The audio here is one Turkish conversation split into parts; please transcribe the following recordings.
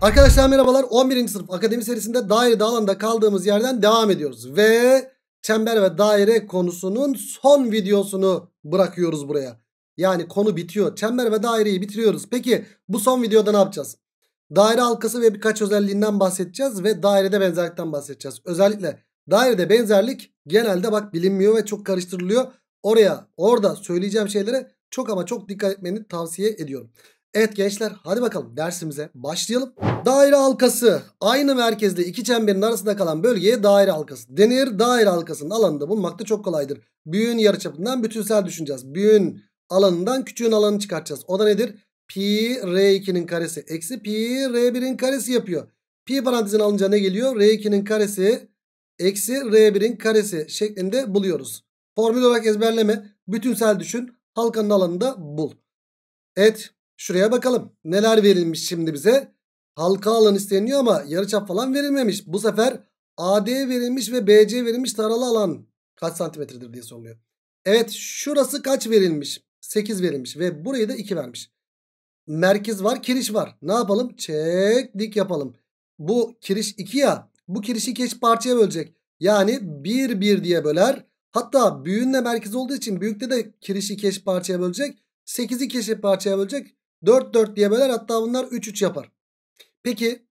Arkadaşlar merhabalar 11. sınıf akademi serisinde daire dağılanda kaldığımız yerden devam ediyoruz. Ve çember ve daire konusunun son videosunu bırakıyoruz buraya. Yani konu bitiyor. Çember ve daireyi bitiriyoruz. Peki bu son videoda ne yapacağız? Daire halkası ve birkaç özelliğinden bahsedeceğiz ve dairede benzerlikten bahsedeceğiz. Özellikle dairede benzerlik genelde bak bilinmiyor ve çok karıştırılıyor. Oraya orada söyleyeceğim şeylere çok ama çok dikkat etmeni tavsiye ediyorum. Evet gençler hadi bakalım dersimize başlayalım. Daire halkası aynı merkezde iki çemberin arasında kalan bölgeye daire halkası denir. Daire halkasının alanında bulmak da çok kolaydır. Büyüğün yarıçapından bütünsel düşüneceğiz. Büyüğün alanından küçüğün alanını çıkartacağız. O da nedir? Pi R2'nin karesi eksi pi R1'in karesi yapıyor. Pi parantezin alınca ne geliyor? R2'nin karesi eksi R1'in karesi şeklinde buluyoruz. Formül olarak ezberleme. Bütünsel düşün. Halkanın alanını bul. Evet Şuraya bakalım. Neler verilmiş şimdi bize? Halka alan isteniyor ama yarıçap falan verilmemiş. Bu sefer AD verilmiş ve BC verilmiş taralı alan kaç santimetredir diye soruluyor. Evet şurası kaç verilmiş? 8 verilmiş ve burayı da 2 vermiş. Merkez var kiriş var. Ne yapalım? Çek dik yapalım. Bu kiriş 2 ya. Bu kirişi iki parçaya bölecek. Yani 1 1 diye böler. Hatta büyüğünle merkez olduğu için büyükte de kirişi iki parçaya bölecek. 8'i iki parçaya bölecek. 4 4 diye böler hatta bunlar 3 3 yapar. Peki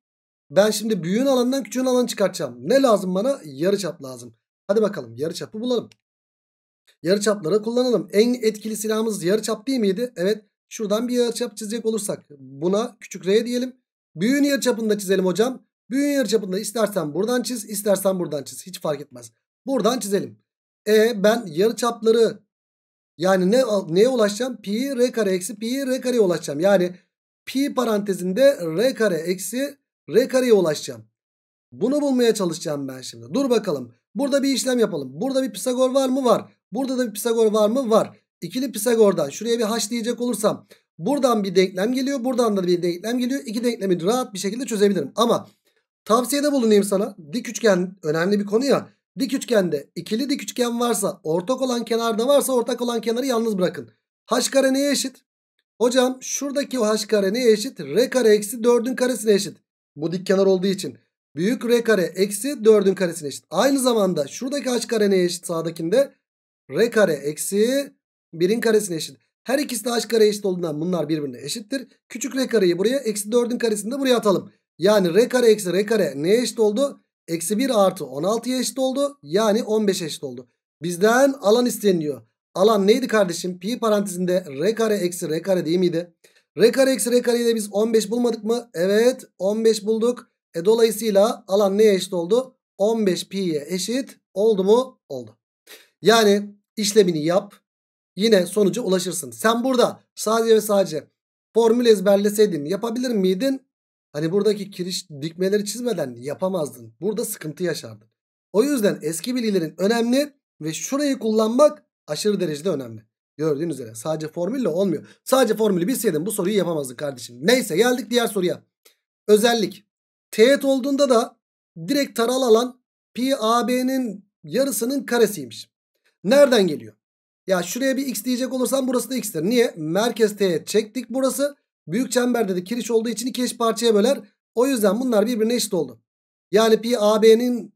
ben şimdi büyüğün alanından küçüğün alanı çıkartacağım. Ne lazım bana? Yarıçap lazım. Hadi bakalım yarıçapı bulalım. Yarıçapları kullanalım. En etkili silahımız yarıçap değil miydi? Evet. Şuradan bir yarıçap çizecek olursak buna küçük r diyelim. Büyüğün yarıçapını da çizelim hocam. Büyüğün yarıçapını da istersen buradan çiz, istersen buradan çiz. Hiç fark etmez. Buradan çizelim. E ben yarıçapları yani ne, neye ulaşacağım? Pi r kare eksi pi r kareye ulaşacağım. Yani pi parantezinde r kare eksi r kareye ulaşacağım. Bunu bulmaya çalışacağım ben şimdi. Dur bakalım. Burada bir işlem yapalım. Burada bir Pisagor var mı? Var. Burada da bir Pisagor var mı? Var. İkili Pisagor'dan şuraya bir h diyecek olursam buradan bir denklem geliyor. Buradan da bir denklem geliyor. İki denklemi rahat bir şekilde çözebilirim. Ama tavsiyede bulunayım sana. Dik üçgen önemli bir konu ya. Dik üçgende ikili dik üçgen varsa ortak olan kenar da varsa ortak olan kenarı yalnız bırakın. H kare neye eşit? Hocam şuradaki h kare neye eşit? R kare eksi 4'ün karesine eşit. Bu dik kenar olduğu için. Büyük R kare eksi 4'ün karesine eşit. Aynı zamanda şuradaki h kare neye eşit sağdakinde? R kare eksi 1'in karesine eşit. Her ikisi de h kare eşit olduğundan bunlar birbirine eşittir. Küçük R kareyi buraya eksi 4'ün karesinde buraya atalım. Yani R kare eksi R kare neye eşit oldu? Eksi 1 artı 16'ya eşit oldu. Yani 15 eşit oldu. Bizden alan isteniyor Alan neydi kardeşim? Pi parantezinde r kare eksi r kare değil miydi? R kare eksi R kareyi de biz 15 bulmadık mı? Evet 15 bulduk. E, dolayısıyla alan neye eşit oldu? 15 pi'ye eşit oldu mu? Oldu. Yani işlemini yap. Yine sonuca ulaşırsın. Sen burada sadece ve sadece formül ezberleseydin yapabilir miydin? Hani buradaki kiriş dikmeleri çizmeden yapamazdın. Burada sıkıntı yaşardın. O yüzden eski bilgilerin önemli ve şurayı kullanmak aşırı derecede önemli. Gördüğünüz üzere sadece formülle olmuyor. Sadece formülü bilseydin bu soruyu yapamazdın kardeşim. Neyse geldik diğer soruya. Özellik. Teğet olduğunda da direkt taral alan pi ab'nin yarısının karesiymiş. Nereden geliyor? Ya şuraya bir x diyecek olursam burası da x'tir. Niye? Merkez teğet çektik burası. Büyük çemberde de kiriş olduğu için iki eş parçaya böler. O yüzden bunlar birbirine eşit oldu. Yani pi AB'nin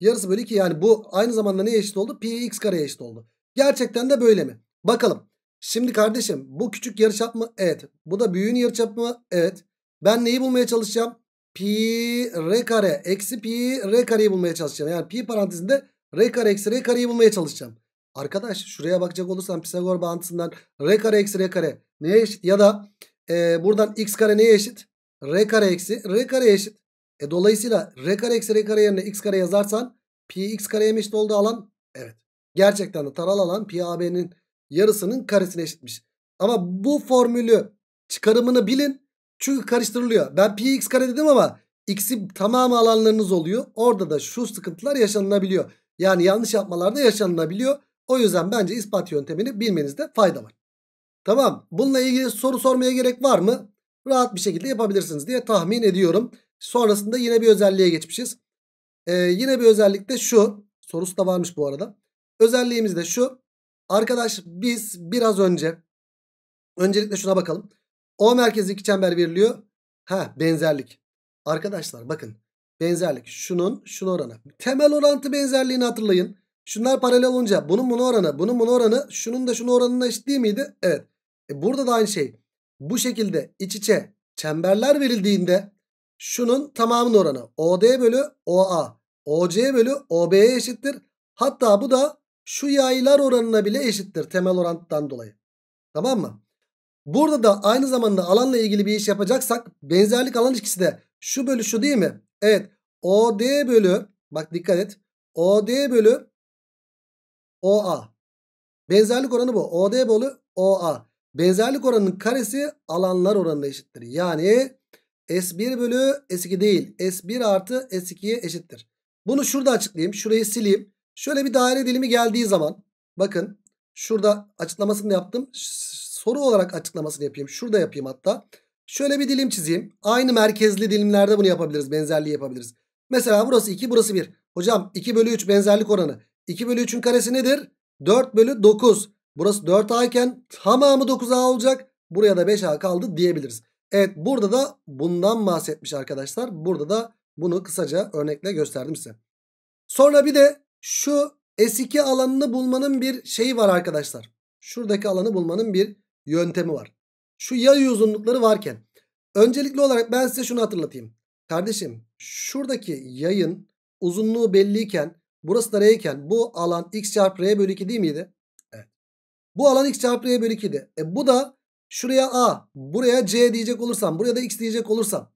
yarısı bölü 2 yani bu aynı zamanda neye eşit oldu? Pi x kareye eşit oldu. Gerçekten de böyle mi? Bakalım. Şimdi kardeşim bu küçük yarıçap mı? Evet. Bu da büyüğün yarıçap mı? Evet. Ben neyi bulmaya çalışacağım? Pi r kare eksi pi r kareyi bulmaya çalışacağım. Yani pi parantezinde r kare eksi r kareyi bulmaya çalışacağım. Arkadaş şuraya bakacak olursan Pisagor bağıntısından r kare eksi r kare neye eşit? Ya da e, buradan x kare neye eşit? R kare eksi R kare eşit. E, dolayısıyla R kare eksi R kare yerine x kare yazarsan pi x kareye eşit olduğu alan evet. Gerçekten de taral alan pi ab'nin yarısının karesine eşitmiş. Ama bu formülü çıkarımını bilin. Çünkü karıştırılıyor. Ben pi x kare dedim ama x'i tamamı alanlarınız oluyor. Orada da şu sıkıntılar yaşanılabiliyor. Yani yanlış yapmalarda yaşanılabiliyor. O yüzden bence ispat yöntemini bilmenizde fayda var. Tamam bununla ilgili soru sormaya gerek var mı? Rahat bir şekilde yapabilirsiniz diye tahmin ediyorum. Sonrasında yine bir özelliğe geçmişiz. Ee, yine bir özellik de şu. Sorusu da varmış bu arada. Özelliğimiz de şu. Arkadaş biz biraz önce öncelikle şuna bakalım. O merkezi iki çember veriliyor. Ha benzerlik. Arkadaşlar bakın benzerlik şunun şunun oranı. Temel orantı benzerliğini hatırlayın. Şunlar paralel olunca bunun bunu oranı, bunun bunu oranı, şunun da şunun oranına eşit değil miydi? Evet. E burada da aynı şey. Bu şekilde iç içe çemberler verildiğinde şunun tamamının oranı OD bölü OA, OC bölü OB'ye eşittir. Hatta bu da şu yaylar oranına bile eşittir temel orantıdan dolayı. Tamam mı? Burada da aynı zamanda alanla ilgili bir iş yapacaksak benzerlik alan ilişkisi de şu bölü şu değil mi? Evet. OD bölü bak dikkat et. OD bölü OA. Benzerlik oranı bu. OD bolu OA. Benzerlik oranının karesi alanlar oranına eşittir. Yani S1 bölü S2 değil. S1 artı S2'ye eşittir. Bunu şurada açıklayayım. Şurayı sileyim. Şöyle bir daire dilimi geldiği zaman bakın şurada açıklamasını yaptım. Soru olarak açıklamasını yapayım. Şurada yapayım hatta. Şöyle bir dilim çizeyim. Aynı merkezli dilimlerde bunu yapabiliriz. Benzerliği yapabiliriz. Mesela burası 2 burası 1. Hocam 2 bölü 3 benzerlik oranı. 2 bölü 3'ün karesi nedir? 4 bölü 9. Burası 4A iken tamamı 9A olacak. Buraya da 5A kaldı diyebiliriz. Evet burada da bundan bahsetmiş arkadaşlar. Burada da bunu kısaca örnekle gösterdim size. Sonra bir de şu S2 alanını bulmanın bir şeyi var arkadaşlar. Şuradaki alanı bulmanın bir yöntemi var. Şu yay uzunlukları varken. Öncelikli olarak ben size şunu hatırlatayım. Kardeşim şuradaki yayın uzunluğu belliyken Burası da r'yken bu alan x çarpı r bölü 2 değil miydi? Evet. Bu alan x çarpı r bölü 2'di. E bu da şuraya a, buraya c diyecek olursam, buraya da x diyecek olursam.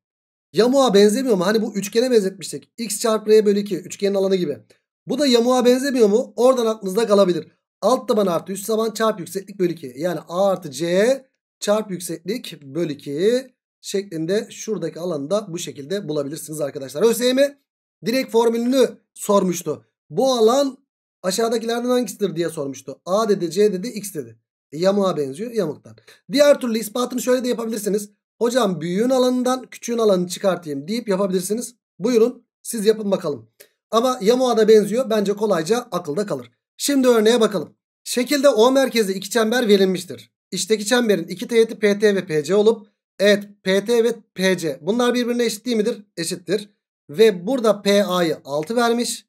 Yamuğa benzemiyor mu? Hani bu üçgene benzetmiştik. x çarpı r bölü 2 üçgenin alanı gibi. Bu da yamuğa benzemiyor mu? Oradan aklınızda kalabilir. Alt taban artı üst taban çarpı yükseklik bölü 2. Yani a artı c çarpı yükseklik bölü 2 şeklinde şuradaki alanı da bu şekilde bulabilirsiniz arkadaşlar. mi? direkt formülünü sormuştu. Bu alan aşağıdakilerden hangisidir diye sormuştu. A dedi, C dedi, X dedi. E, yamuğa benziyor yamuktan. Diğer türlü ispatını şöyle de yapabilirsiniz. Hocam büyüğün alanından küçüğün alanını çıkartayım deyip yapabilirsiniz. Buyurun siz yapın bakalım. Ama yamuğa da benziyor. Bence kolayca akılda kalır. Şimdi örneğe bakalım. Şekilde O merkezi iki çember verilmiştir. İçteki çemberin iki teğeti PT ve PC olup evet PT ve PC bunlar birbirine eşit değil midir? Eşittir. Ve burada PA'yı 6 vermiş.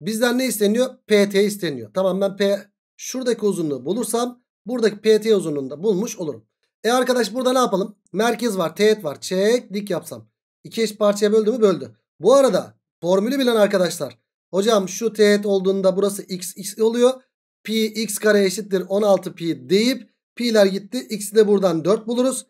Bizden ne isteniyor? PT isteniyor. Tamam ben P şuradaki uzunluğu bulursam buradaki PT uzunluğunu da bulmuş olurum. E arkadaş burada ne yapalım? Merkez var, teğet var. Çek dik yapsam. İki eş parçaya böldü mü? Böldü. Bu arada formülü bilen arkadaşlar. Hocam şu teğet olduğunda burası x x oluyor. Pi x kare eşittir 16 pi deyip pi'ler gitti. X'i de buradan 4 buluruz.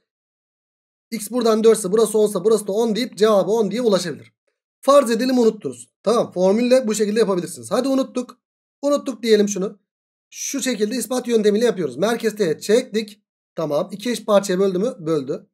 X buradan 4 ise burası 10 ise burası da 10 deyip cevabı 10 diye ulaşabilir. Farz edelim unuttunuz. Tamam formülle bu şekilde yapabilirsiniz. Hadi unuttuk. Unuttuk diyelim şunu. Şu şekilde ispat yöntemiyle yapıyoruz. Merkez teğet çektik. Tamam. İki eş parçaya böldü mü? Böldü.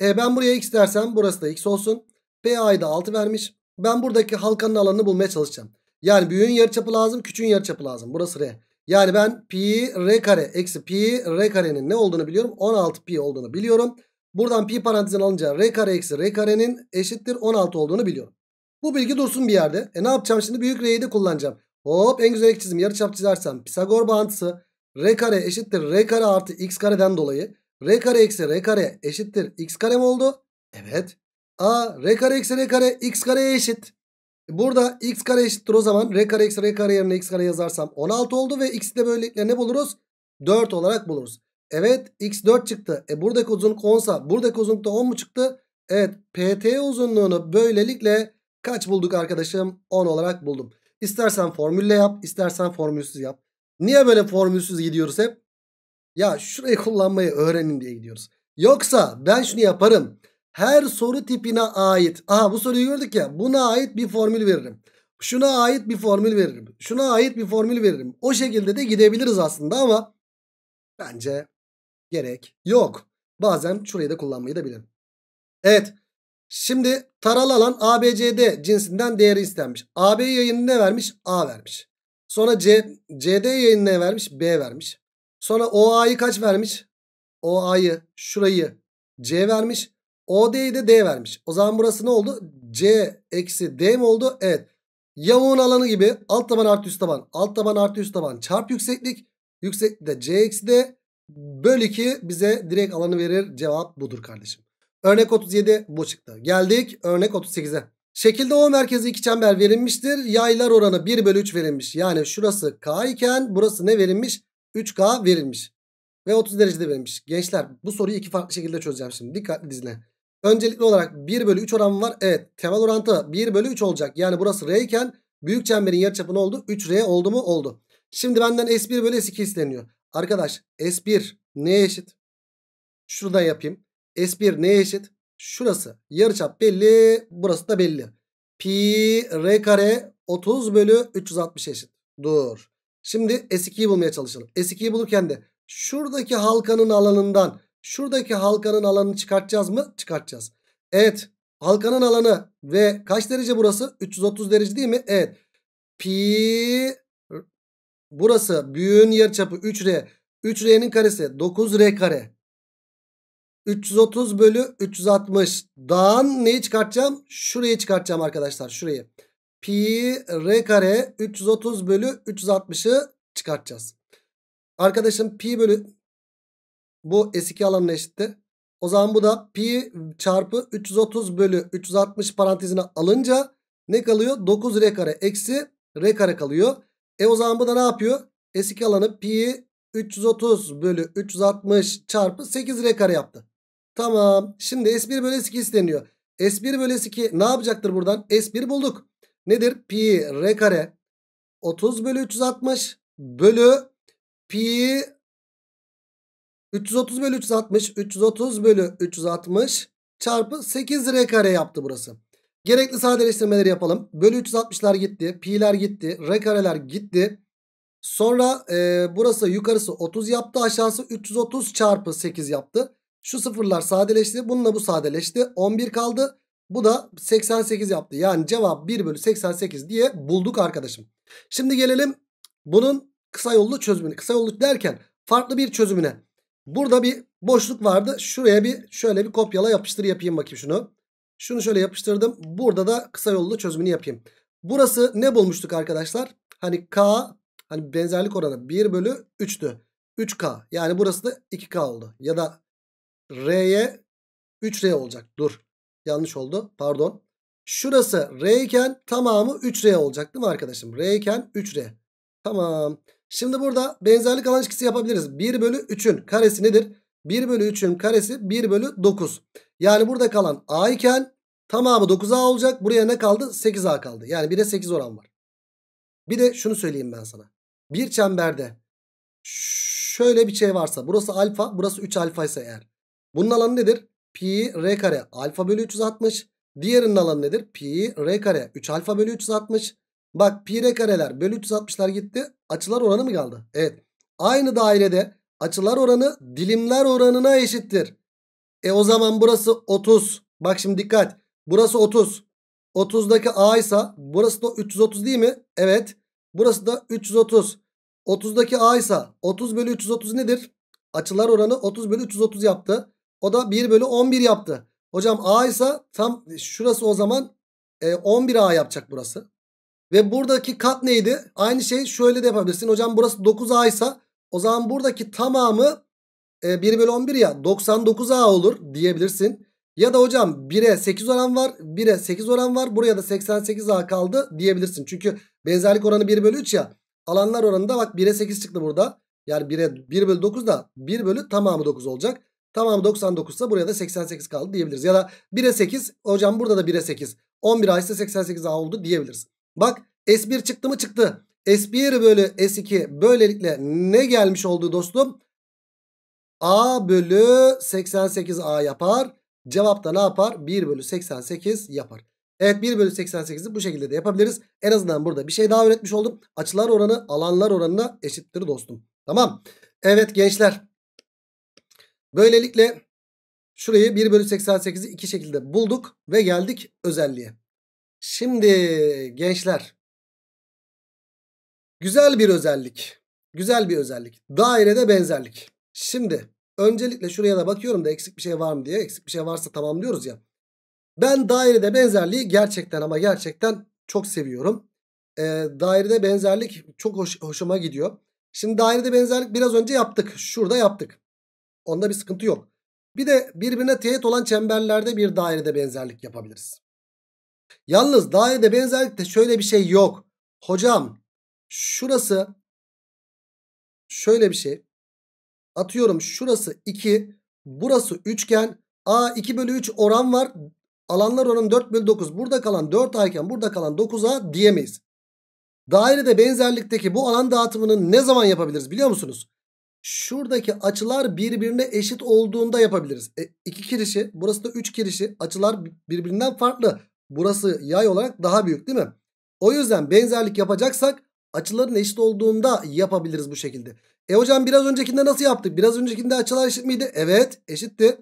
E ben buraya x dersem burası da x olsun. PA'yı da 6 vermiş. Ben buradaki halkanın alanını bulmaya çalışacağım. Yani büyüğün yarıçapı lazım, küçüğün yarıçapı lazım. Burası R. Yani ben pi r kare eksi pi r karenin ne olduğunu biliyorum. 16 pi olduğunu biliyorum. Buradan pi parantezin alınca r kare eksi r karenin eşittir 16 olduğunu biliyorum. Bu bilgi dursun bir yerde. E ne yapacağım şimdi? Büyük R'yi de kullanacağım. Hop en güzel ek çizim. Yarıçap çizersem Pisagor bağıntısı R kare eşittir R kare artı X kareden dolayı R kare eksi R kare eşittir X kare mi oldu? Evet. A R kare eksi R kare X kareye eşit. Burada X kare eşittir o zaman R kare eksi R kare yerine X kare yazarsam 16 oldu ve X'i de böylelikle ne buluruz? 4 olarak buluruz. Evet X 4 çıktı. E buradaki uzunluk 10 sa buradaki uzunluk da 10 mu çıktı? Evet PT uzunluğunu böylelikle Kaç bulduk arkadaşım? 10 olarak buldum. İstersen formülle yap, istersen formülsüz yap. Niye böyle formülsüz gidiyoruz hep? Ya şurayı kullanmayı öğrenin diye gidiyoruz. Yoksa ben şunu yaparım. Her soru tipine ait. Aha bu soruyu gördük ya. Buna ait bir formül veririm. Şuna ait bir formül veririm. Şuna ait bir formül veririm. O şekilde de gidebiliriz aslında ama bence gerek yok. Bazen şurayı da kullanmayı da bilirim. Evet Şimdi taralı alan ABCD cinsinden değeri istenmiş. AB yayını ne vermiş? A vermiş. Sonra C, CD yayını ne vermiş? B vermiş. Sonra OA'yı kaç vermiş? OA'yı, şurayı C vermiş. OD'yi de D vermiş. O zaman burası ne oldu? C eksi D mi oldu? Evet. Yamuğun alanı gibi alt taban artı üst taban. Alt taban artı üst taban çarp yükseklik. Yükseklik de C eksi D. Böl 2 bize direkt alanı verir. Cevap budur kardeşim. Örnek 37 bu çıktı. Geldik örnek 38'e. Şekilde O merkezi iki çember verilmiştir. Yaylar oranı 1 bölü 3 verilmiş. Yani şurası K iken burası ne verilmiş? 3K verilmiş. Ve 30 derecede verilmiş. Gençler bu soruyu iki farklı şekilde çözeceğim şimdi. Dikkatli dizine. Öncelikli olarak 1 bölü 3 oranı var. Evet temel orantı 1 bölü 3 olacak. Yani burası R iken büyük çemberin yarıçapı ne oldu? 3R oldu mu? Oldu. Şimdi benden S1 bölü S2 isteniyor. Arkadaş S1 neye eşit? Şurada yapayım. S1 neye eşit? Şurası yarıçap belli. Burası da belli. Pi r kare 30 bölü 360 eşit. Dur. Şimdi S2'yi bulmaya çalışalım. S2'yi bulurken de şuradaki halkanın alanından şuradaki halkanın alanını çıkartacağız mı? Çıkartacağız. Evet. Halkanın alanı ve kaç derece burası? 330 derece değil mi? Evet. Pi burası büyüğün yarıçapı 3R. 3R'nin karesi 9R kare. 330 bölü 360. Dağın neyi çıkartacağım? Şurayı çıkartacağım arkadaşlar. Şurayı. Pi r kare 330 bölü 360'ı çıkartacağız. Arkadaşım pi bölü bu S2 alanına eşitti. O zaman bu da pi çarpı 330 bölü 360 parantezine alınca ne kalıyor? 9 r kare eksi r kare kalıyor. E o zaman bu da ne yapıyor? S2 alanı pi 330 bölü 360 çarpı 8 r kare yaptı. Tamam. Şimdi S1 bölü S2 isteniyor. S1 bölü S2 ne yapacaktır buradan? S1 bulduk. Nedir? Pi R kare 30 bölü 360 bölü pi 330 bölü 360 330 bölü 360 çarpı 8 R kare yaptı burası. Gerekli sadeleştirmeleri yapalım. Bölü 360'lar gitti. Pi'ler gitti. R kareler gitti. Sonra e, burası yukarısı 30 yaptı. Aşağısı 330 çarpı 8 yaptı. Şu sıfırlar sadeleşti. Bununla bu sadeleşti. 11 kaldı. Bu da 88 yaptı. Yani cevap 1 bölü 88 diye bulduk arkadaşım. Şimdi gelelim bunun kısa yollu çözümüne. Kısa yollu derken farklı bir çözümüne. Burada bir boşluk vardı. Şuraya bir şöyle bir kopyala yapıştır yapayım bakayım şunu. Şunu şöyle yapıştırdım. Burada da kısa yollu çözümünü yapayım. Burası ne bulmuştuk arkadaşlar? Hani K hani benzerlik oranı 1 bölü 3'tü. 3K yani burası da 2K oldu. Ya da R'ye 3R olacak. Dur. Yanlış oldu. Pardon. Şurası R iken tamamı 3R olacak değil mi arkadaşım? R iken 3R. Tamam. Şimdi burada benzerlik alan ilişkisi yapabiliriz. 1 bölü 3'ün karesi nedir? 1 bölü 3'ün karesi 1 bölü 9. Yani burada kalan A iken tamamı 9A olacak. Buraya ne kaldı? 8A kaldı. Yani 1'e 8 oran var. Bir de şunu söyleyeyim ben sana. Bir çemberde şöyle bir şey varsa burası alfa burası 3 alfa ise eğer bunun alanı nedir? Pi r kare alfa bölü 360. Diğerinin alanı nedir? Pi r kare 3 alfa bölü 360. Bak pi r kareler bölü 360'lar gitti. Açılar oranı mı kaldı? Evet. Aynı dairede açılar oranı dilimler oranına eşittir. E o zaman burası 30. Bak şimdi dikkat. Burası 30. 30'daki a ise burası da 330 değil mi? Evet. Burası da 330. 30'daki a ise 30 bölü 330 nedir? Açılar oranı 30 bölü 330 yaptı. O da 1 bölü 11 yaptı. Hocam A ise tam şurası o zaman e, 11A yapacak burası. Ve buradaki kat neydi? Aynı şey şöyle de yapabilirsin. Hocam burası 9A ise o zaman buradaki tamamı e, 1 bölü 11 ya 99A olur diyebilirsin. Ya da hocam 1'e 8 oran var 1'e 8 oran var buraya da 88A kaldı diyebilirsin. Çünkü benzerlik oranı 1 bölü 3 ya alanlar oranında bak 1'e 8 çıktı burada. Yani 1'e 1 bölü 9 da 1 bölü tamamı 9 olacak. Tamam 99 ise buraya da 88 kaldı diyebiliriz. Ya da 1'e 8 hocam burada da 1'e 8. 11A ise 88A oldu diyebiliriz. Bak S1 çıktı mı çıktı. S1 bölü S2 böylelikle ne gelmiş oldu dostum? A bölü 88A yapar. Cevap da ne yapar? 1 bölü 88 yapar. Evet 1 bölü 88'i bu şekilde de yapabiliriz. En azından burada bir şey daha öğretmiş oldum. Açılar oranı alanlar oranına eşittir dostum. Tamam. Evet gençler. Böylelikle şurayı 1 bölü 88'i iki şekilde bulduk ve geldik özelliğe. Şimdi gençler güzel bir özellik. Güzel bir özellik. Dairede benzerlik. Şimdi öncelikle şuraya da bakıyorum da eksik bir şey var mı diye. Eksik bir şey varsa tamamlıyoruz ya. Ben dairede benzerliği gerçekten ama gerçekten çok seviyorum. E, dairede benzerlik çok hoş, hoşuma gidiyor. Şimdi dairede benzerlik biraz önce yaptık. Şurada yaptık. Onda bir sıkıntı yok. Bir de birbirine teğet olan çemberlerde bir dairede benzerlik yapabiliriz. Yalnız dairede benzerlikte şöyle bir şey yok. Hocam şurası şöyle bir şey. Atıyorum şurası 2 burası üçgen. A 2 bölü 3 oran var. Alanlar oranı 4 bölü 9. Burada kalan 4 ayken burada kalan 9A diyemeyiz. Dairede benzerlikteki bu alan dağıtımını ne zaman yapabiliriz biliyor musunuz? Şuradaki açılar birbirine eşit olduğunda yapabiliriz. 2 e, kirişi burası da 3 kirişi açılar birbirinden farklı. Burası yay olarak daha büyük değil mi? O yüzden benzerlik yapacaksak açıların eşit olduğunda yapabiliriz bu şekilde. E hocam biraz öncekinde nasıl yaptık? Biraz öncekinde açılar eşit miydi? Evet eşitti.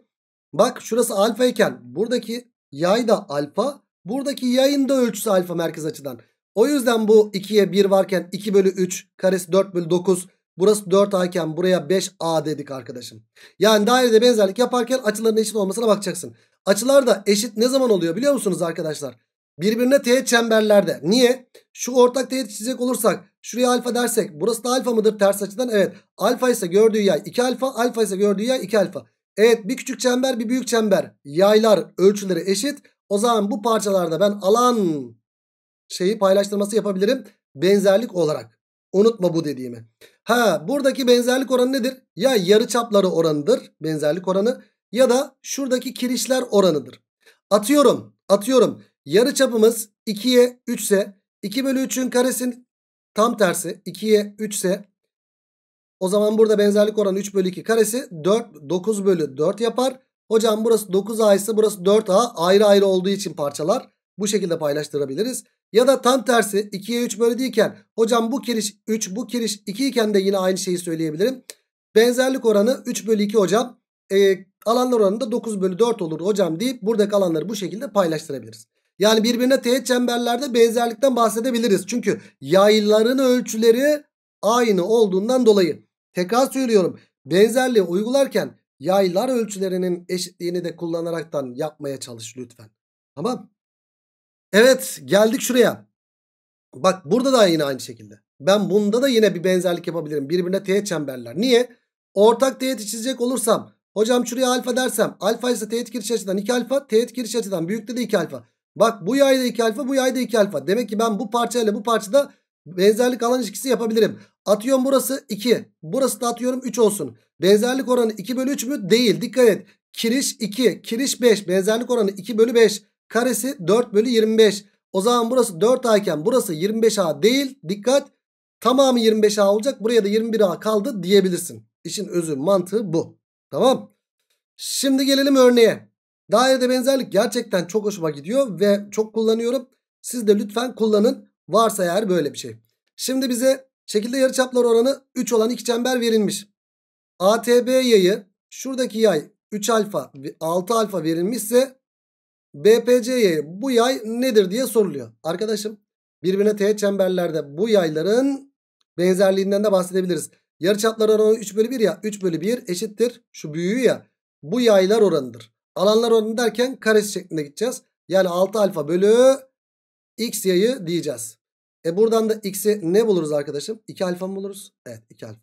Bak şurası alfa iken buradaki yay da alfa. Buradaki yayın da ölçüsü alfa merkez açıdan. O yüzden bu 2'ye 1 varken 2 bölü 3 karesi 4 bölü 9 Burası 4A iken buraya 5A dedik arkadaşım. Yani dairede benzerlik yaparken açıların eşit olmasına bakacaksın. Açılar da eşit ne zaman oluyor biliyor musunuz arkadaşlar? Birbirine teğet çemberlerde. Niye? Şu ortak teğet çizecek olursak şuraya alfa dersek burası da alfa mıdır ters açıdan? Evet. Alfa ise gördüğü yay 2 alfa. Alfa ise gördüğü yay 2 alfa. Evet bir küçük çember bir büyük çember. Yaylar ölçüleri eşit. O zaman bu parçalarda ben alan şeyi paylaştırması yapabilirim. Benzerlik olarak. Unutma bu dediğimi. Ha buradaki benzerlik oranı nedir? Ya yarı çapları oranıdır benzerlik oranı ya da şuradaki kirişler oranıdır. Atıyorum atıyorum yarı çapımız 2'ye 3 ise 2 bölü 3'ün karesin tam tersi 2'ye 3 ise o zaman burada benzerlik oranı 3 bölü 2 karesi 4 9 bölü 4 yapar. Hocam burası 9A ise burası 4A ayrı ayrı olduğu için parçalar bu şekilde paylaştırabiliriz. Ya da tam tersi 2'ye 3 bölü değilken hocam bu kiriş 3 bu kiriş 2 iken de yine aynı şeyi söyleyebilirim. Benzerlik oranı 3 bölü 2 hocam. E, alanlar oranı da 9 bölü 4 olur hocam deyip buradaki alanları bu şekilde paylaştırabiliriz. Yani birbirine teğet çemberlerde benzerlikten bahsedebiliriz. Çünkü yayların ölçüleri aynı olduğundan dolayı. Tekrar söylüyorum benzerliği uygularken yaylar ölçülerinin eşitliğini de kullanaraktan yapmaya çalış lütfen. Tamam Evet geldik şuraya. Bak burada da yine aynı şekilde. Ben bunda da yine bir benzerlik yapabilirim. Birbirine teğet çemberler. Niye? Ortak teğeti çizecek olursam. Hocam şuraya alfa dersem. Alfa ise teğet giriş açıdan 2 alfa. Teğet giriş açıdan büyükte de 2 alfa. Bak bu yayda 2 alfa bu yayda 2 alfa. Demek ki ben bu parçayla bu parçada benzerlik alan ilişkisi yapabilirim. Atıyorum burası 2. Burası da atıyorum 3 olsun. Benzerlik oranı 2 bölü 3 mü? Değil. Dikkat et. Kiriş 2. Kiriş 5. Benzerlik oranı 2 bölü 5 karesi 4 bölü 25. O zaman burası 4A iken burası 25A değil. Dikkat tamamı 25A olacak. Buraya da 21A kaldı diyebilirsin. İşin özü mantığı bu. Tamam. Şimdi gelelim örneğe. Dairede benzerlik gerçekten çok hoşuma gidiyor ve çok kullanıyorum. Siz de lütfen kullanın. Varsa eğer böyle bir şey. Şimdi bize şekilde yarıçaplar oranı 3 olan iki çember verilmiş. ATB yayı şuradaki yay 3 alfa 6 alfa verilmişse BPC'ye bu yay nedir diye soruluyor. Arkadaşım birbirine teğet çemberlerde bu yayların benzerliğinden de bahsedebiliriz. Yarıçaplar oranı 3 bölü 1 ya 3 bölü 1 eşittir şu büyüğü ya bu yaylar oranıdır. Alanlar oranı derken karesi şeklinde gideceğiz. Yani 6 alfa bölü x yayı diyeceğiz. E buradan da x'i ne buluruz arkadaşım? 2 alfa mı buluruz? Evet 2 alfa.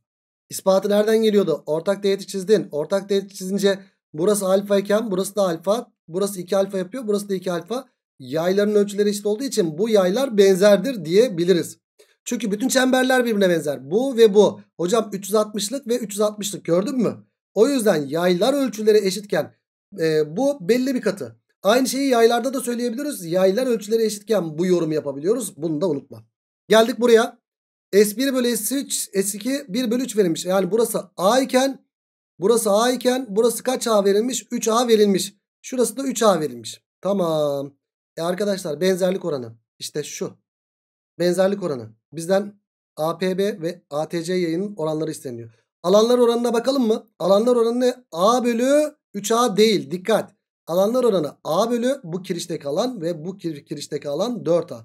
İspatı nereden geliyordu? Ortak teğeti çizdin. Ortak teğeti çizince burası alfa iken burası da alfa. Burası 2 alfa yapıyor. Burası da 2 alfa. Yayların ölçüleri eşit olduğu için bu yaylar benzerdir diyebiliriz. Çünkü bütün çemberler birbirine benzer. Bu ve bu. Hocam 360'lık ve 360'lık gördün mü? O yüzden yaylar ölçüleri eşitken e, bu belli bir katı. Aynı şeyi yaylarda da söyleyebiliriz. Yaylar ölçüleri eşitken bu yorumu yapabiliyoruz. Bunu da unutma. Geldik buraya. S1 bölü S3, S2 1 bölü 3 verilmiş. Yani burası A iken burası A iken burası kaç A verilmiş? 3A verilmiş. Şurası da 3A verilmiş. Tamam. E arkadaşlar benzerlik oranı. işte şu. Benzerlik oranı. Bizden APB ve ATC yayının oranları isteniyor. Alanlar oranına bakalım mı? Alanlar oranı A bölü 3A değil. Dikkat. Alanlar oranı A bölü bu kirişteki alan ve bu kirişteki alan 4A.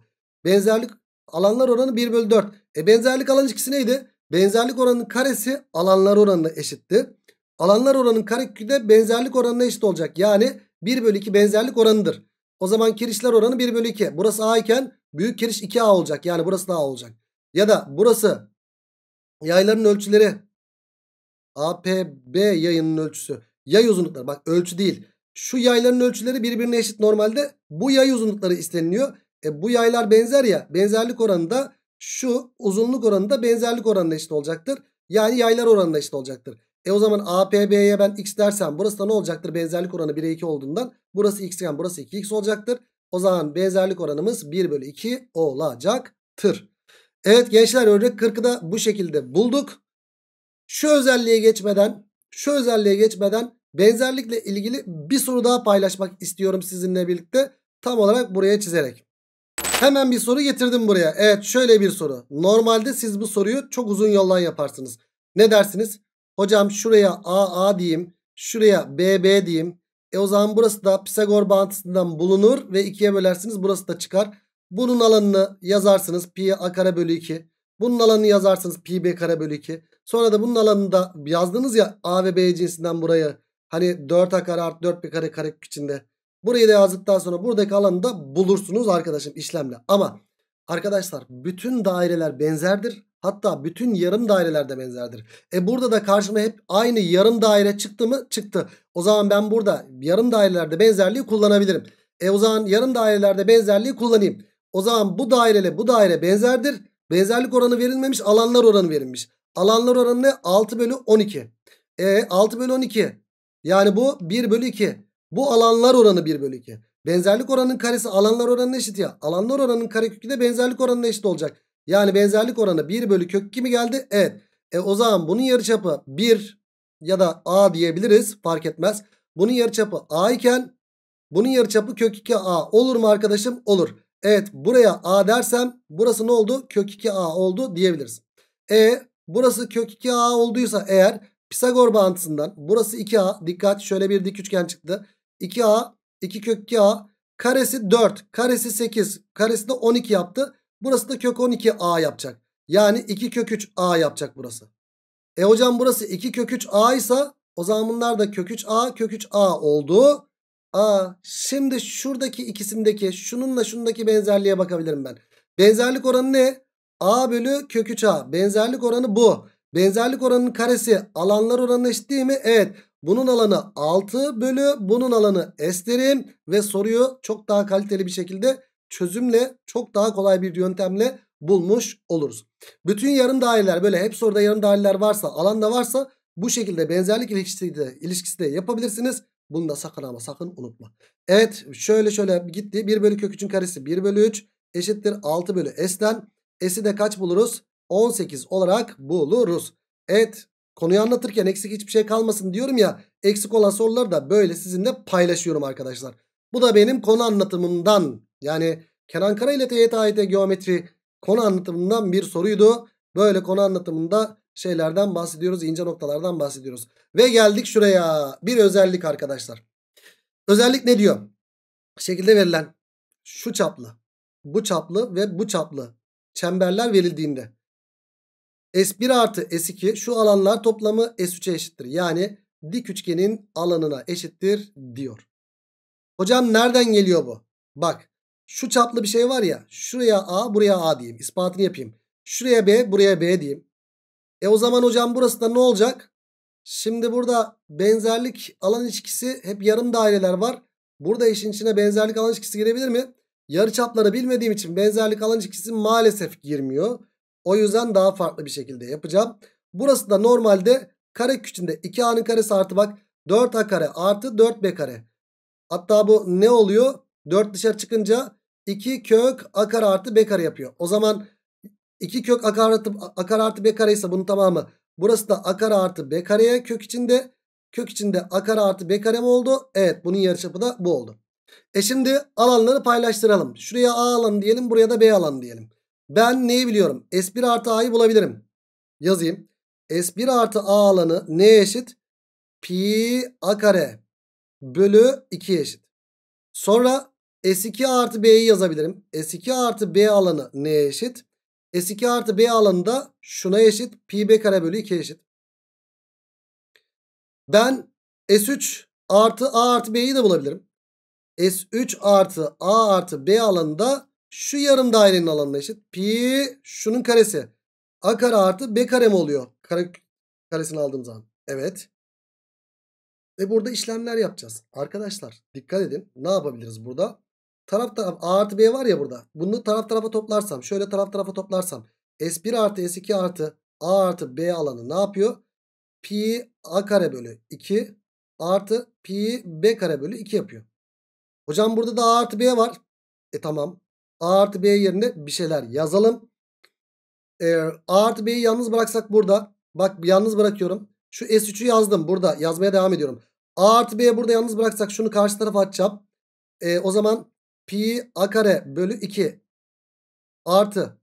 Benzerlik alanlar oranı 1 bölü 4. E benzerlik alan ilişkisi neydi? Benzerlik oranının karesi alanlar oranına eşitti. Alanlar oranının kareküde benzerlik oranına eşit olacak. Yani 1 bölü 2 benzerlik oranıdır. O zaman kirişler oranı 1 bölü 2. Burası A iken büyük kiriş 2A olacak. Yani burası da A olacak. Ya da burası yayların ölçüleri APB yayının ölçüsü. Yay uzunlukları bak ölçü değil. Şu yayların ölçüleri birbirine eşit normalde. Bu yay uzunlukları isteniliyor. E, bu yaylar benzer ya benzerlik oranı da şu uzunluk oranı da benzerlik oranına eşit olacaktır. Yani yaylar oranına eşit olacaktır. E o zaman APB'ye ben x dersem burası da ne olacaktır? Benzerlik oranı 1'e 2 olduğundan burası x iken burası 2x olacaktır. O zaman benzerlik oranımız 1 bölü 2 olacaktır. Evet gençler örnek 40'ı da bu şekilde bulduk. Şu özelliğe geçmeden şu özelliğe geçmeden benzerlikle ilgili bir soru daha paylaşmak istiyorum sizinle birlikte. Tam olarak buraya çizerek. Hemen bir soru getirdim buraya. Evet şöyle bir soru. Normalde siz bu soruyu çok uzun yoldan yaparsınız. Ne dersiniz? Hocam şuraya AA diyeyim. Şuraya BB diyeyim. E o zaman burası da Pisagor bağıntısından bulunur ve 2'ye bölersiniz. Burası da çıkar. Bunun alanını yazarsınız pi a kare bölü 2. Bunun alanını yazarsınız pi b kare bölü 2. Sonra da bunun alanını da yazdınız ya a ve b cinsinden burayı. Hani 4 a kare artı 4 b kare kare içinde. Burayı da yazdıktan sonra buradaki alanı da bulursunuz arkadaşım işlemle. Ama Arkadaşlar bütün daireler benzerdir. Hatta bütün yarım daireler de benzerdir. E burada da karşıma hep aynı yarım daire çıktı mı? Çıktı. O zaman ben burada yarım dairelerde benzerliği kullanabilirim. E o zaman yarım dairelerde benzerliği kullanayım. O zaman bu daireyle bu daire benzerdir. Benzerlik oranı verilmemiş alanlar oranı verilmiş. Alanlar oranı ne? 6 bölü 12. E 6 bölü 12. Yani bu 1 bölü 2. Bu alanlar oranı 1 bölü 2. Benzerlik oranının karesi alanlar oranına eşit ya. Alanlar oranının karekökü de benzerlik oranına eşit olacak. Yani benzerlik oranı 1 bölü kök 2 mi geldi? Evet. E o zaman bunun yarıçapı 1 ya da A diyebiliriz. Fark etmez. Bunun yarıçapı A iken bunun yarıçapı kök 2A olur mu arkadaşım? Olur. Evet buraya A dersem burası ne oldu? Kök 2A oldu diyebiliriz. E burası kök 2A olduysa eğer Pisagor bağıntısından burası 2A dikkat şöyle bir dik üçgen çıktı. 2A 2 kök 2a karesi 4 karesi 8 karesi de 12 yaptı. Burası da kök 12a yapacak. Yani 2 kök 3a yapacak burası. E hocam burası 2 kök 3a ise o zaman bunlar da kök 3a kök 3a oldu. A şimdi şuradaki ikisindeki şununla şundaki benzerliğe bakabilirim ben. Benzerlik oranı ne? A bölü kök 3a. Benzerlik oranı bu. Benzerlik oranının karesi alanlar oranına eşit değil mi? Evet. Bunun alanı 6 bölü bunun alanı S derim. Ve soruyu çok daha kaliteli bir şekilde çözümle çok daha kolay bir yöntemle bulmuş oluruz. Bütün yarım daireler böyle hep soruda yarım daireler varsa alanda varsa bu şekilde benzerlik ilişkisi de, ilişkisi de yapabilirsiniz. Bunu da sakın ama sakın unutma. Evet şöyle şöyle gitti. 1 bölü kök 3'ün karesi 1 bölü 3 eşittir 6 bölü s'den. S'i de kaç buluruz? 18 olarak buluruz. Evet Konuyu anlatırken eksik hiçbir şey kalmasın diyorum ya. Eksik olan soruları da böyle sizinle paylaşıyorum arkadaşlar. Bu da benim konu anlatımından yani Kenan Kara ile TYT geometri konu anlatımından bir soruydu. Böyle konu anlatımında şeylerden bahsediyoruz. ince noktalardan bahsediyoruz. Ve geldik şuraya. Bir özellik arkadaşlar. Özellik ne diyor? Şekilde verilen şu çaplı, bu çaplı ve bu çaplı çemberler verildiğinde S1 artı S2 şu alanlar toplamı S3'e eşittir. Yani dik üçgenin alanına eşittir diyor. Hocam nereden geliyor bu? Bak şu çaplı bir şey var ya şuraya A buraya A diyeyim. İspatını yapayım. Şuraya B buraya B diyeyim. E o zaman hocam burası da ne olacak? Şimdi burada benzerlik alan ilişkisi hep yarım daireler var. Burada işin içine benzerlik alan ilişkisi girebilir mi? Yarı çapları bilmediğim için benzerlik alan ilişkisi maalesef girmiyor. O yüzden daha farklı bir şekilde yapacağım. Burası da normalde kare küçüğünde 2a'nın karesi artı bak 4a kare artı 4b kare. Hatta bu ne oluyor? 4 dışarı çıkınca 2 kök a kare artı b kare yapıyor. O zaman 2 kök a kare artı, a kare artı b kare ise bunun tamamı. Burası da a kare artı b kareye kök içinde. Kök içinde a kare artı b kare mi oldu? Evet bunun yarıçapı da bu oldu. E şimdi alanları paylaştıralım. Şuraya a alanı diyelim buraya da b alanı diyelim. Ben neyi biliyorum? S1 artı A'yı bulabilirim. Yazayım. S1 artı A alanı ne eşit? Pi A kare bölü 2 eşit. Sonra S2 artı B'yi yazabilirim. S2 artı B alanı neye eşit? S2 artı B alanı da şuna eşit. Pi B kare bölü 2 eşit. Ben S3 artı A artı B'yi de bulabilirim. S3 artı A artı B alanında şu yarım dairenin alanına eşit. Pi şunun karesi. A kare artı B kare mi oluyor? Kare, karesini aldığım zaman. Evet. Ve burada işlemler yapacağız. Arkadaşlar dikkat edin. Ne yapabiliriz burada? Taraf taraf A artı B var ya burada. Bunu taraf tarafa toplarsam. Şöyle taraf tarafa toplarsam. S1 artı S2 artı A artı B alanı ne yapıyor? Pi A kare bölü 2 artı pi B kare bölü 2 yapıyor. Hocam burada da A artı B var. E tamam. A artı B yerine bir şeyler yazalım. Ee, A artı B'yi yalnız bıraksak burada. Bak yalnız bırakıyorum. Şu S3'ü yazdım burada. Yazmaya devam ediyorum. A artı B'ye burada yalnız bıraksak şunu karşı tarafa atacağım. Ee, o zaman pi A kare bölü 2 artı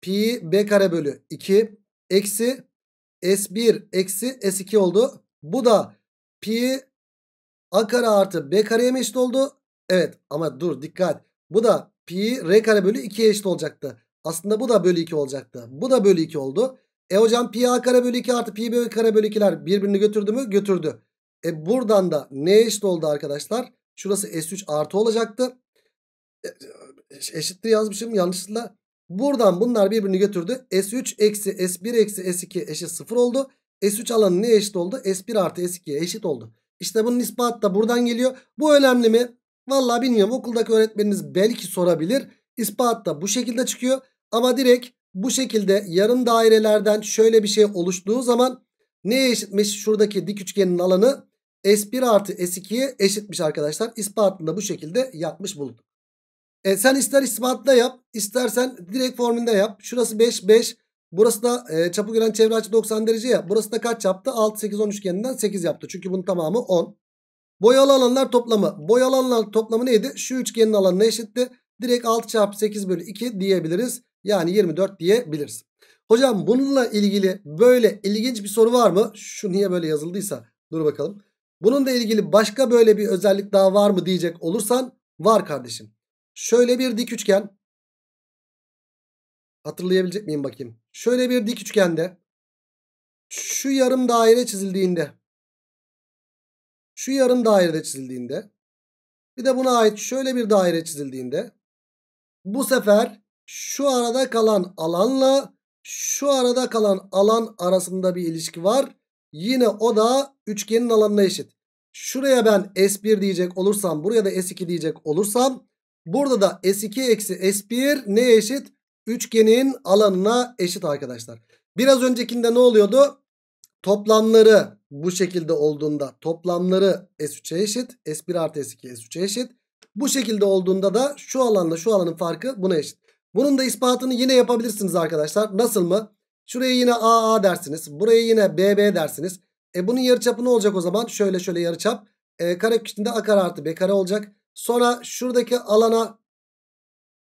pi B kare bölü 2 eksi S1 eksi S2 oldu. Bu da pi A kare artı B kareye mi eşit oldu? Evet ama dur dikkat. Bu da pi r kare bölü 2'ye eşit olacaktı. Aslında bu da bölü 2 olacaktı. Bu da bölü 2 oldu. E hocam pi a kare bölü 2 artı pi b kare bölü 2'ler birbirini götürdü mü? Götürdü. E buradan da ne eşit oldu arkadaşlar? Şurası S3 artı olacaktı. E, e, eşittir yazmışım yanlışlıkla. Buradan bunlar birbirini götürdü. S3 eksi S1 eksi S2 eşit 0 oldu. S3 alanı ne eşit oldu? S1 artı S2'ye eşit oldu. İşte bunun ispatı da buradan geliyor. Bu önemli mi? Valla bilmiyorum okuldaki öğretmeniniz belki sorabilir. İspat da bu şekilde çıkıyor. Ama direkt bu şekilde yarım dairelerden şöyle bir şey oluştuğu zaman neye eşitmiş şuradaki dik üçgenin alanı? S1 artı S2'ye eşitmiş arkadaşlar. İspatını da bu şekilde yapmış bulduk. E sen ister ispatla yap istersen direkt formülde yap. Şurası 5 5 burası da e, çapı gören çevre açı 90 derece ya. Burası da kaç yaptı? 6 8 10 üçgeninden 8 yaptı. Çünkü bunun tamamı 10. Boyalı alanlar toplamı. Boyalı alanlar toplamı neydi? Şu üçgenin alanına eşitti. Direkt 6 çarpı 8 bölü 2 diyebiliriz. Yani 24 diyebiliriz. Hocam bununla ilgili böyle ilginç bir soru var mı? Şu niye böyle yazıldıysa dur bakalım. Bununla ilgili başka böyle bir özellik daha var mı diyecek olursan var kardeşim. Şöyle bir dik üçgen. Hatırlayabilecek miyim bakayım. Şöyle bir dik üçgende şu yarım daire çizildiğinde şu yarım dairede çizildiğinde bir de buna ait şöyle bir daire çizildiğinde bu sefer şu arada kalan alanla şu arada kalan alan arasında bir ilişki var. Yine o da üçgenin alanına eşit. Şuraya ben S1 diyecek olursam buraya da S2 diyecek olursam burada da S2 eksi S1 neye eşit? Üçgenin alanına eşit arkadaşlar. Biraz öncekinde ne oluyordu? toplamları bu şekilde olduğunda toplamları S3'e eşit. S1 artı S2 S3'e eşit. Bu şekilde olduğunda da şu alanla şu alanın farkı buna eşit. Bunun da ispatını yine yapabilirsiniz arkadaşlar. Nasıl mı? Şuraya yine AA dersiniz. Buraya yine BB dersiniz. E bunun yarıçapı ne olacak o zaman? Şöyle şöyle yarıçap. E, kare küçüğünde A kare artı B kare olacak. Sonra şuradaki alana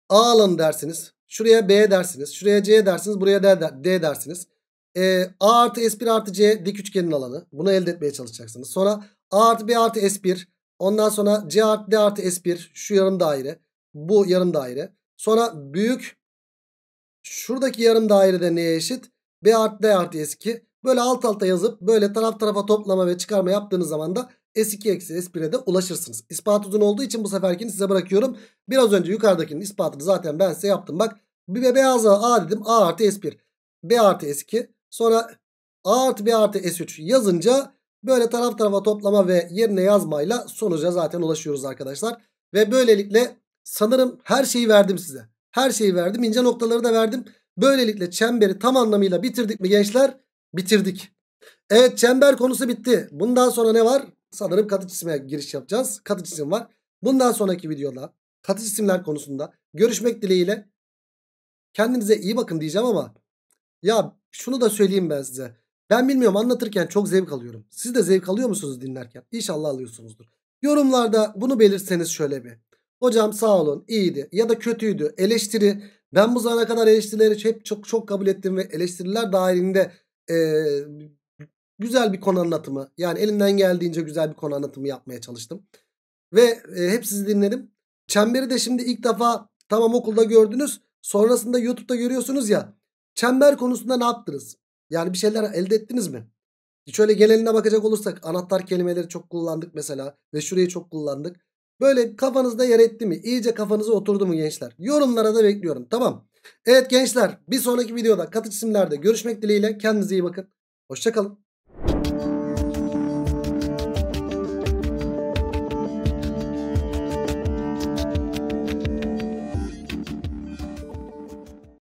A alanı dersiniz. Şuraya B dersiniz. Şuraya C dersiniz. Buraya D dersiniz e, A artı S1 artı C dik üçgenin alanı. Bunu elde etmeye çalışacaksınız. Sonra A artı B artı S1. Ondan sonra C artı D artı S1. Şu yarım daire. Bu yarım daire. Sonra büyük şuradaki yarım dairede neye eşit? B artı D artı S2. Böyle alt alta yazıp böyle taraf tarafa toplama ve çıkarma yaptığınız zaman da S2 eksi S1'e de ulaşırsınız. İspat uzun olduğu için bu seferkini size bırakıyorum. Biraz önce yukarıdakinin ispatını zaten ben size yaptım. Bak bir beyaza A dedim. A artı S1. B artı S2. Sonra A artı B artı S3 yazınca böyle taraf tarafa toplama ve yerine yazmayla sonuca zaten ulaşıyoruz arkadaşlar. Ve böylelikle sanırım her şeyi verdim size. Her şeyi verdim. ince noktaları da verdim. Böylelikle çemberi tam anlamıyla bitirdik mi gençler? Bitirdik. Evet çember konusu bitti. Bundan sonra ne var? Sanırım katı cisme giriş yapacağız. Katı cisim var. Bundan sonraki videoda katı cisimler konusunda görüşmek dileğiyle. Kendinize iyi bakın diyeceğim ama ya şunu da söyleyeyim ben size. Ben bilmiyorum anlatırken çok zevk alıyorum. Siz de zevk alıyor musunuz dinlerken? İnşallah alıyorsunuzdur. Yorumlarda bunu belirseniz şöyle bir. Hocam sağ olun iyiydi ya da kötüydü eleştiri. Ben bu zamana kadar eleştirileri hep çok çok kabul ettim ve eleştiriler dahilinde e, güzel bir konu anlatımı yani elinden geldiğince güzel bir konu anlatımı yapmaya çalıştım. Ve e, hep sizi dinledim. Çemberi de şimdi ilk defa tamam okulda gördünüz sonrasında YouTube'da görüyorsunuz ya Çember konusunda ne yaptınız? Yani bir şeyler elde ettiniz mi? Şöyle geneline bakacak olursak anahtar kelimeleri çok kullandık mesela ve şurayı çok kullandık. Böyle kafanızda yer etti mi? İyice kafanıza oturdu mu gençler? Yorumlara da bekliyorum tamam. Evet gençler bir sonraki videoda katı cisimlerde görüşmek dileğiyle kendinize iyi bakın. Hoşçakalın.